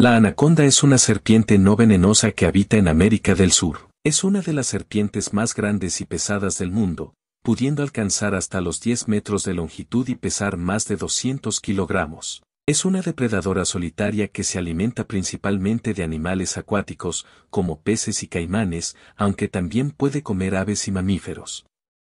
La anaconda es una serpiente no venenosa que habita en América del Sur. Es una de las serpientes más grandes y pesadas del mundo, pudiendo alcanzar hasta los 10 metros de longitud y pesar más de 200 kilogramos. Es una depredadora solitaria que se alimenta principalmente de animales acuáticos, como peces y caimanes, aunque también puede comer aves y mamíferos.